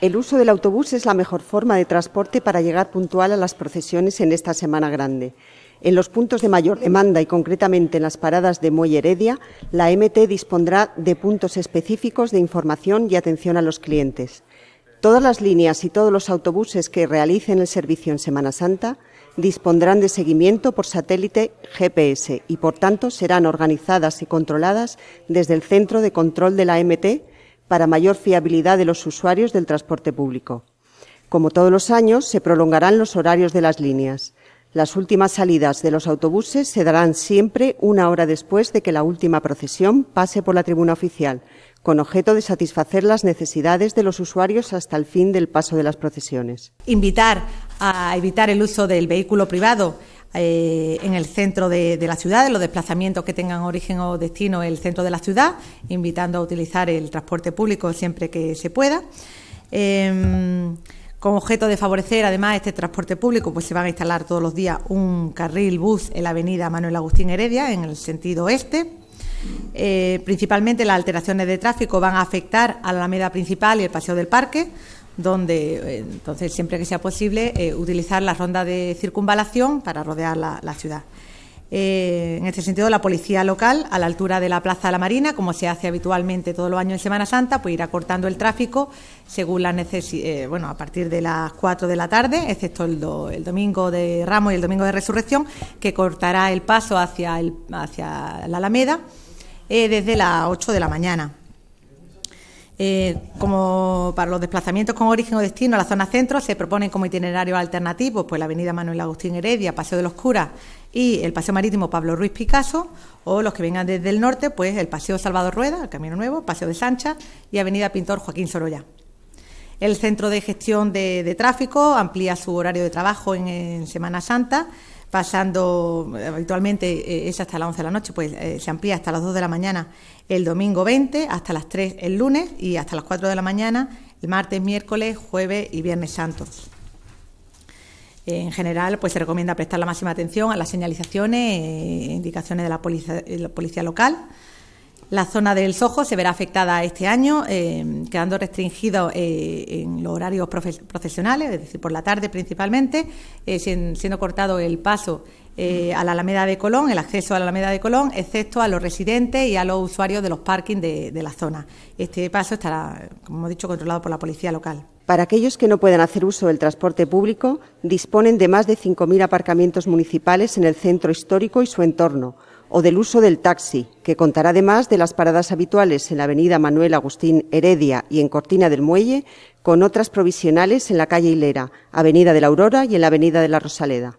El uso del autobús es la mejor forma de transporte para llegar puntual a las procesiones en esta Semana Grande. En los puntos de mayor demanda y concretamente en las paradas de Muelle Heredia, la MT dispondrá de puntos específicos de información y atención a los clientes. Todas las líneas y todos los autobuses que realicen el servicio en Semana Santa dispondrán de seguimiento por satélite GPS y, por tanto, serán organizadas y controladas desde el Centro de Control de la MT para mayor fiabilidad de los usuarios del transporte público. Como todos los años, se prolongarán los horarios de las líneas. Las últimas salidas de los autobuses se darán siempre una hora después de que la última procesión pase por la tribuna oficial, con objeto de satisfacer las necesidades de los usuarios hasta el fin del paso de las procesiones. Invitar a evitar el uso del vehículo privado eh, en el centro de, la ciudad, en los desplazamientos que tengan origen o destino en el centro de la ciudad, invitando a utilizar el transporte público siempre que se pueda. Em, con objeto de favorecer además este transporte público, pues se van a instalar todos los días un carril bus en la avenida Manuel Agustín Heredia, en el sentido este, principalmente las alteraciones de tráfico van a afectar a la Alameda Principal y el Paseo del Parque, donde eh, entonces siempre que sea posible eh, utilizar la ronda de circunvalación para rodear la, ciudad. Eh, en este sentido, la policía local, a la altura de la Plaza de la Marina, como se hace habitualmente todos los años en Semana Santa, pues irá cortando el tráfico según la eh, bueno, a partir de las 4 de la tarde, excepto el, domingo de Ramos y el domingo de Resurrección, que cortará el paso hacia, el hacia la Alameda desde las 8 de la mañana. Eh, como para los desplazamientos con origen o destino a la zona centro, se proponen como itinerario alternativo pues la avenida Manuel Agustín Heredia, Paseo de los Curas y el Paseo Marítimo Pablo Ruiz Picasso, o los que vengan desde el norte, pues el Paseo Salvador Rueda, Camino Nuevo, Paseo de Sancha y Avenida Pintor Joaquín Sorolla. El Centro de Gestión de, Tráfico amplía su horario de trabajo en Semana Santa pasando eh, habitualmente eh, es hasta las 11 de la noche, pues eh, se amplía hasta las 2 de la mañana el domingo 20, hasta las 3 el lunes y hasta las 4 de la mañana el martes, miércoles, jueves y viernes santos. En general, pues se recomienda prestar la máxima atención a las señalizaciones e indicaciones de la policía local la zona del Sojo se verá afectada este año, eh, quedando restringido eh, en los horarios profesionales, es decir, por la tarde principalmente, eh, siendo cortado el paso a la Alameda de Colón, el acceso a la Alameda de Colón, excepto a los residentes y a los usuarios de los parkings de, de la zona. Este paso estará, como he dicho, controlado por la policía local. Para aquellos que no puedan hacer uso del transporte público, disponen de más de 5.000 aparcamientos municipales en el centro histórico y su entorno o del uso del taxi, que contará además de las paradas habituales en la avenida Manuel Agustín Heredia y en Cortina del Muelle, con otras provisionales en la calle Hilera, avenida de la Aurora y en la avenida de la Rosaleda.